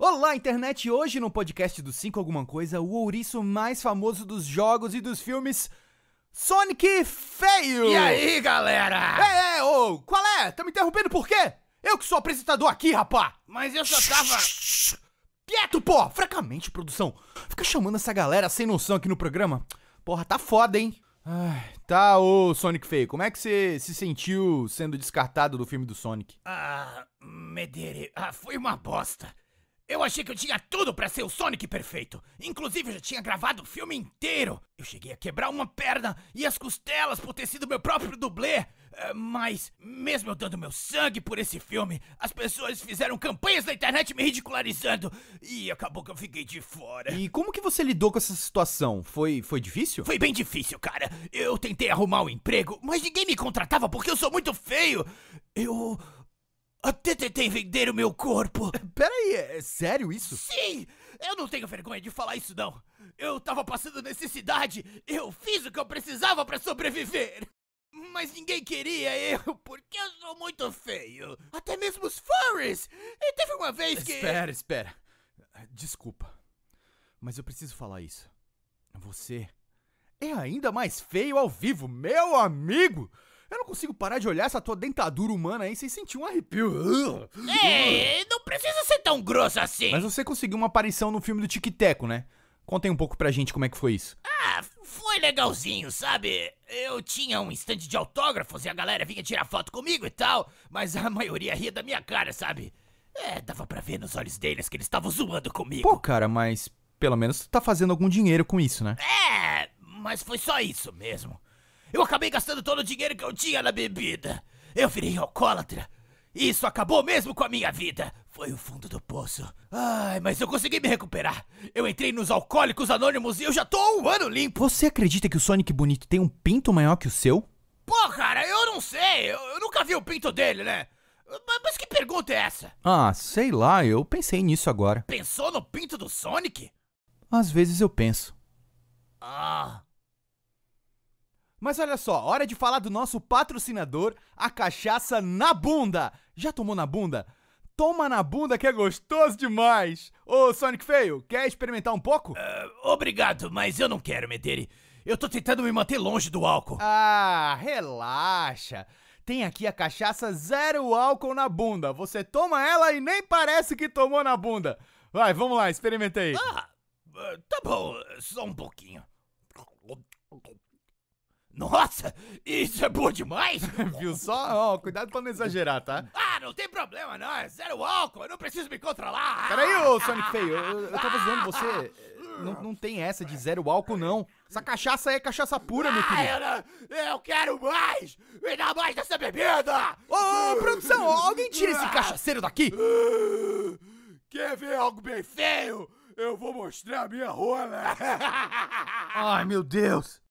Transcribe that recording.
Olá, internet! Hoje no podcast do 5 Alguma Coisa, o ouriço mais famoso dos jogos e dos filmes. Sonic Feio! E aí, galera? É, é, ô, qual é? Tá me interrompendo por quê? Eu que sou apresentador aqui, rapá! Mas eu só tava. Quieto, pô! Francamente, produção, fica chamando essa galera sem noção aqui no programa. Porra, tá foda, hein? Ai, tá, ô Sonic Feio, como é que você se sentiu sendo descartado do filme do Sonic? Ah, Medere, ah, foi uma bosta. Eu achei que eu tinha tudo para ser o Sonic perfeito. Inclusive, eu já tinha gravado o filme inteiro. Eu cheguei a quebrar uma perna e as costelas por ter sido meu próprio dublê. É, mas, mesmo eu dando meu sangue por esse filme, as pessoas fizeram campanhas na internet me ridicularizando e acabou que eu fiquei de fora. E como que você lidou com essa situação? Foi, foi difícil? Foi bem difícil, cara. Eu tentei arrumar um emprego, mas ninguém me contratava porque eu sou muito feio. Eu. Até tentei vender o meu corpo. Peraí, é sério isso? Sim! Eu não tenho vergonha de falar isso, não. Eu tava passando necessidade. Eu fiz o que eu precisava para sobreviver. Mas ninguém queria eu, porque eu sou muito feio. Até mesmo os furries. E teve uma vez que. Espera, espera. Desculpa. Mas eu preciso falar isso. Você é ainda mais feio ao vivo, meu amigo! Eu não consigo parar de olhar essa tua dentadura humana aí sem sentir um arrepio. É, não precisa ser tão grosso assim. Mas você conseguiu uma aparição no filme do Tic Teco, né? Contem um pouco pra gente como é que foi isso. Ah, foi legalzinho, sabe? Eu tinha um estande de autógrafos e a galera vinha tirar foto comigo e tal, mas a maioria ria da minha cara, sabe? É, dava pra ver nos olhos deles que eles estavam zoando comigo. Pô, cara, mas pelo menos tu tá fazendo algum dinheiro com isso, né? É, mas foi só isso mesmo. Eu acabei gastando todo o dinheiro que eu tinha na bebida. Eu virei alcoólatra. Isso acabou mesmo com a minha vida. Foi o fundo do poço. Ai, mas eu consegui me recuperar. Eu entrei nos Alcoólicos Anônimos e eu já tô um ano limpo. Você acredita que o Sonic Bonito tem um pinto maior que o seu? Pô, cara, eu não sei. Eu, eu nunca vi o pinto dele, né? Mas, mas que pergunta é essa? Ah, sei lá, eu pensei nisso agora. Pensou no pinto do Sonic? Às vezes eu penso. Ah. Mas olha só, hora de falar do nosso patrocinador, a cachaça na bunda. Já tomou na bunda? Toma na bunda que é gostoso demais. Ô, Sonic Feio, quer experimentar um pouco? Uh, obrigado, mas eu não quero, meter. Eu tô tentando me manter longe do álcool. Ah, relaxa. Tem aqui a cachaça zero álcool na bunda. Você toma ela e nem parece que tomou na bunda. Vai, vamos lá, experimenta aí. Ah, ah, tá bom, só um pouquinho. Nossa, isso é bom demais! Viu só? Oh, cuidado pra não exagerar, tá? Ah, não tem problema, não. É zero álcool, eu não preciso me controlar. Peraí, ô Sonic ah, Feio, eu, eu tava ah, zoando você. Ah, não, não tem essa de zero álcool, não. Essa cachaça é cachaça pura, meu querido. Ah, eu, eu quero mais! Me dá mais dessa bebida! Ô, oh, produção, alguém tira esse cachaceiro daqui! Quer ver algo bem feio? Eu vou mostrar a minha rola! Ai, meu Deus!